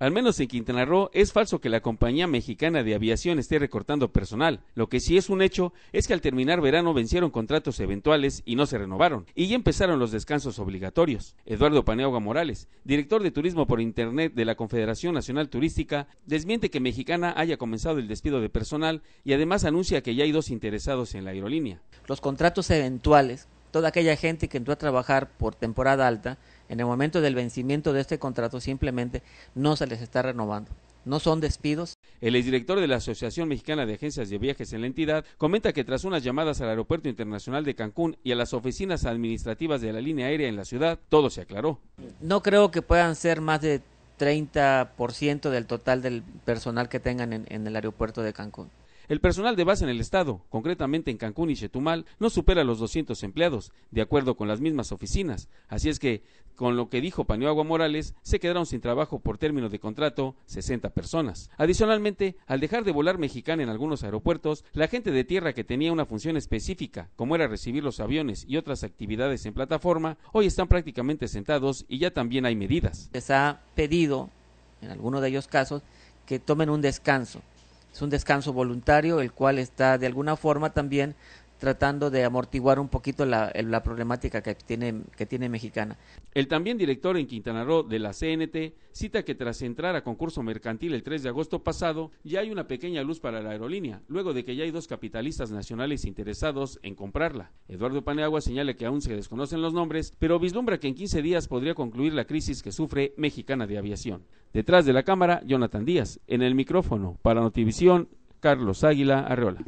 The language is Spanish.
Al menos en Quintana Roo es falso que la compañía mexicana de aviación esté recortando personal. Lo que sí es un hecho es que al terminar verano vencieron contratos eventuales y no se renovaron, y ya empezaron los descansos obligatorios. Eduardo Paneoga Morales, director de turismo por Internet de la Confederación Nacional Turística, desmiente que Mexicana haya comenzado el despido de personal y además anuncia que ya hay dos interesados en la aerolínea. Los contratos eventuales toda aquella gente que entró a trabajar por temporada alta, en el momento del vencimiento de este contrato simplemente no se les está renovando. No son despidos. El exdirector de la Asociación Mexicana de Agencias de Viajes en la entidad comenta que tras unas llamadas al Aeropuerto Internacional de Cancún y a las oficinas administrativas de la línea aérea en la ciudad, todo se aclaró. No creo que puedan ser más de 30% del total del personal que tengan en el aeropuerto de Cancún. El personal de base en el estado, concretamente en Cancún y Chetumal, no supera los 200 empleados, de acuerdo con las mismas oficinas. Así es que, con lo que dijo Paniagua Morales, se quedaron sin trabajo por término de contrato 60 personas. Adicionalmente, al dejar de volar mexicana en algunos aeropuertos, la gente de tierra que tenía una función específica, como era recibir los aviones y otras actividades en plataforma, hoy están prácticamente sentados y ya también hay medidas. Les ha pedido, en alguno de ellos casos, que tomen un descanso es un descanso voluntario, el cual está de alguna forma también tratando de amortiguar un poquito la, problemática que tiene, que tiene Mexicana. El también director en Quintana Roo de la CNT cita que tras entrar a concurso mercantil el 3 de agosto pasado, ya hay una pequeña luz para la aerolínea, luego de que ya hay dos capitalistas nacionales interesados en comprarla. Eduardo Paneagua señala que aún se desconocen los nombres, pero vislumbra que en 15 días podría concluir la crisis que sufre Mexicana de Aviación. Detrás de la cámara, Jonathan Díaz. En el micrófono, para Notivisión, Carlos Águila Arreola.